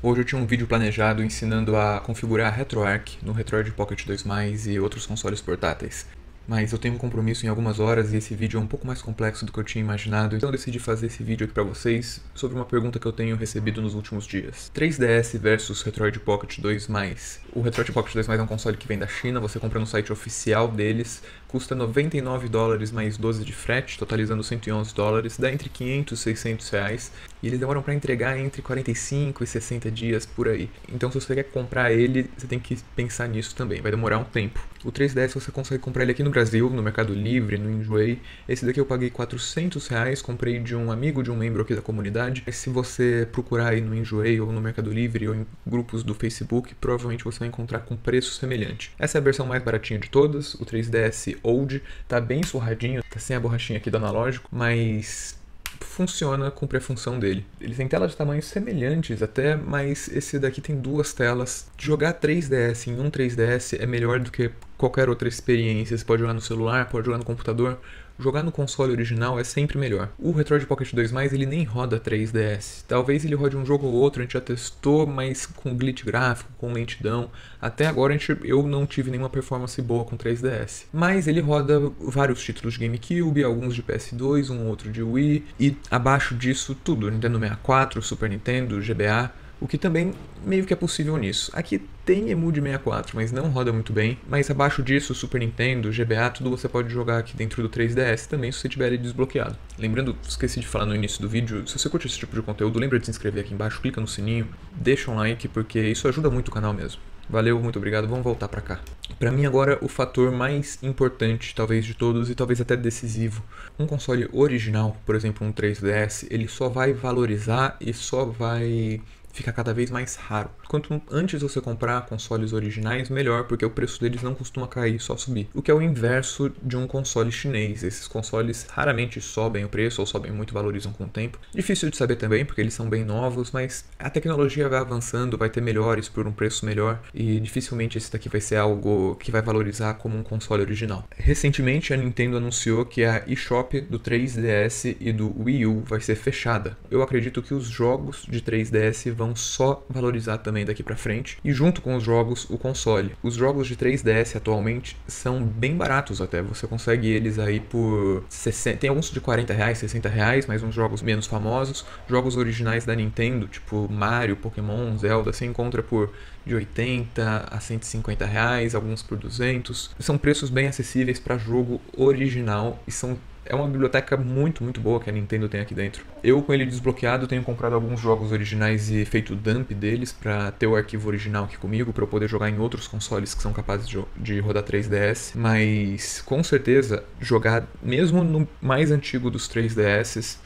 Hoje eu tinha um vídeo planejado ensinando a configurar a RetroArch no RetroArch Pocket 2 e outros consoles portáteis. Mas eu tenho um compromisso em algumas horas e esse vídeo é um pouco mais complexo do que eu tinha imaginado, então eu decidi fazer esse vídeo aqui para vocês sobre uma pergunta que eu tenho recebido nos últimos dias. 3DS versus RetroArch Pocket 2+. O RetroArch Pocket 2+, é um console que vem da China, você compra no site oficial deles, custa 99 dólares mais 12 de frete, totalizando 111 dólares, dá entre 500 e 600 reais, e eles demoram para entregar entre 45 e 60 dias por aí. Então se você quer comprar ele, você tem que pensar nisso também, vai demorar um tempo. O 3DS você consegue comprar ele aqui no Brasil, no Mercado Livre, no Enjoy. Esse daqui eu paguei 400 reais, comprei de um amigo, de um membro aqui da comunidade. E se você procurar aí no Enjoy ou no Mercado Livre ou em grupos do Facebook, provavelmente você vai encontrar com preço semelhante. Essa é a versão mais baratinha de todas, o 3DS old, tá bem surradinho, tá sem a borrachinha aqui do analógico, mas funciona, cumpre a função dele. Ele tem telas de tamanhos semelhantes até, mas esse daqui tem duas telas. Jogar 3DS em um 3DS é melhor do que qualquer outra experiência. Você pode jogar no celular, pode jogar no computador, Jogar no console original é sempre melhor. O Retroid Pocket 2 ele nem roda 3DS. Talvez ele rode um jogo ou outro, a gente já testou, mas com glitch gráfico, com lentidão. Até agora gente, eu não tive nenhuma performance boa com 3DS. Mas ele roda vários títulos de GameCube, alguns de PS2, um outro de Wii e abaixo disso tudo, Nintendo 64, Super Nintendo, GBA o que também meio que é possível nisso. Aqui tem emu de 64, mas não roda muito bem. Mas abaixo disso, Super Nintendo, GBA, tudo você pode jogar aqui dentro do 3DS também se você tiver ele desbloqueado. Lembrando, esqueci de falar no início do vídeo, se você curte esse tipo de conteúdo, lembra de se inscrever aqui embaixo, clica no sininho, deixa um like, porque isso ajuda muito o canal mesmo. Valeu, muito obrigado, vamos voltar para cá. Para mim agora o fator mais importante, talvez de todos e talvez até decisivo. Um console original, por exemplo, um 3DS, ele só vai valorizar e só vai fica cada vez mais raro. Quanto antes você comprar consoles originais, melhor, porque o preço deles não costuma cair, só subir. O que é o inverso de um console chinês. Esses consoles raramente sobem o preço ou sobem muito, valorizam com o tempo. Difícil de saber também, porque eles são bem novos, mas a tecnologia vai avançando, vai ter melhores por um preço melhor e dificilmente esse daqui vai ser algo que vai valorizar como um console original. Recentemente a Nintendo anunciou que a eShop do 3DS e do Wii U vai ser fechada. Eu acredito que os jogos de 3DS vão só valorizar também daqui para frente, e junto com os jogos, o console. Os jogos de 3DS atualmente são bem baratos até, você consegue eles aí por 60, tem alguns de 40 reais, 60 reais, mas uns jogos menos famosos, jogos originais da Nintendo, tipo Mario, Pokémon, Zelda, você encontra por de 80 a 150 reais, alguns por 200, são preços bem acessíveis para jogo original e são é uma biblioteca muito, muito boa que a Nintendo tem aqui dentro. Eu, com ele desbloqueado, tenho comprado alguns jogos originais e feito dump deles para ter o arquivo original aqui comigo, para eu poder jogar em outros consoles que são capazes de, de rodar 3DS. Mas, com certeza, jogar mesmo no mais antigo dos 3DS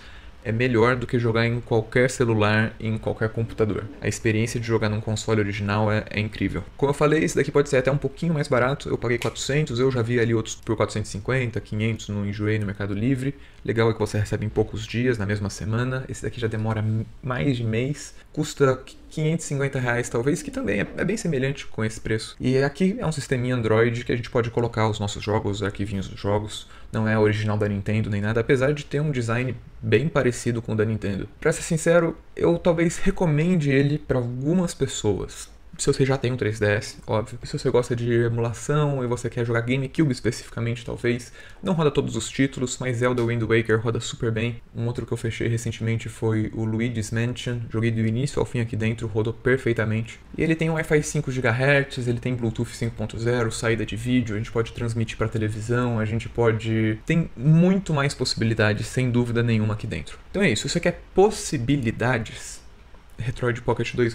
é melhor do que jogar em qualquer celular em qualquer computador. A experiência de jogar num console original é, é, incrível. Como eu falei, esse daqui pode ser até um pouquinho mais barato. Eu paguei 400, eu já vi ali outros por 450, 500 no Enjoei, no Mercado Livre. Legal é que você recebe em poucos dias, na mesma semana. Esse daqui já demora mais de mês. Custa 550 reais talvez, que também é, é bem semelhante com esse preço. E aqui é um sisteminha Android que a gente pode colocar os nossos jogos, os arquivinhos dos jogos, não é original da Nintendo nem nada, apesar de ter um design bem parecido com o da Nintendo. Para ser sincero, eu talvez recomende ele para algumas pessoas se você já tem um 3DS, óbvio. se você gosta de emulação e você quer jogar GameCube especificamente, talvez, não roda todos os títulos, mas Zelda Wind Waker roda super bem. Um outro que eu fechei recentemente foi o Luigi's Mansion, joguei do início ao fim aqui dentro, rodou perfeitamente. E ele tem Wi-Fi 5 GHz, ele tem Bluetooth 5.0, saída de vídeo, a gente pode transmitir para televisão, a gente pode. Tem muito mais possibilidades, sem dúvida nenhuma, aqui dentro. Então é isso, se você quer possibilidades, Retroid Pocket 2.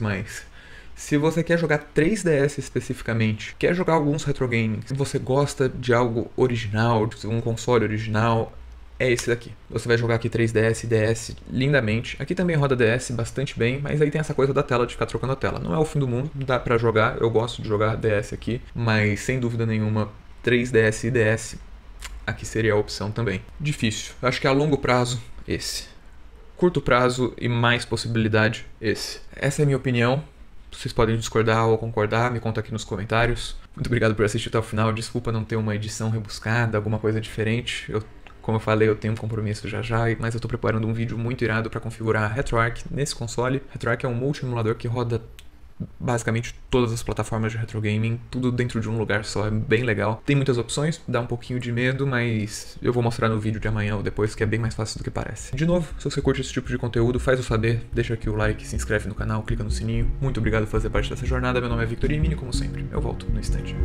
Se você quer jogar 3DS especificamente, quer jogar alguns retro games, você gosta de algo original, de um console original, é esse daqui. Você vai jogar aqui 3DS e DS lindamente. Aqui também roda DS bastante bem, mas aí tem essa coisa da tela de ficar trocando a tela. Não é o fim do mundo, dá para jogar. Eu gosto de jogar DS aqui, mas sem dúvida nenhuma 3DS e DS aqui seria a opção também. Difícil. Acho que a longo prazo esse. Curto prazo e mais possibilidade esse. Essa é a minha opinião. Vocês podem discordar ou concordar, me conta aqui nos comentários. Muito obrigado por assistir até o final. Desculpa não ter uma edição rebuscada, alguma coisa diferente. Eu, como eu falei, eu tenho um compromisso já já, mas eu estou preparando um vídeo muito irado para configurar a RetroArch nesse console. RetroArch é um multi-emulador que roda basicamente todas as plataformas de retro gaming, tudo dentro de um lugar só, é bem legal. Tem muitas opções, dá um pouquinho de medo, mas eu vou mostrar no vídeo de amanhã ou depois que é bem mais fácil do que parece. De novo, se você curte esse tipo de conteúdo, faz o saber, deixa aqui o like, se inscreve no canal, clica no sininho. Muito obrigado por fazer parte dessa jornada. Meu nome é Victor Imini, como sempre. Eu volto no instante.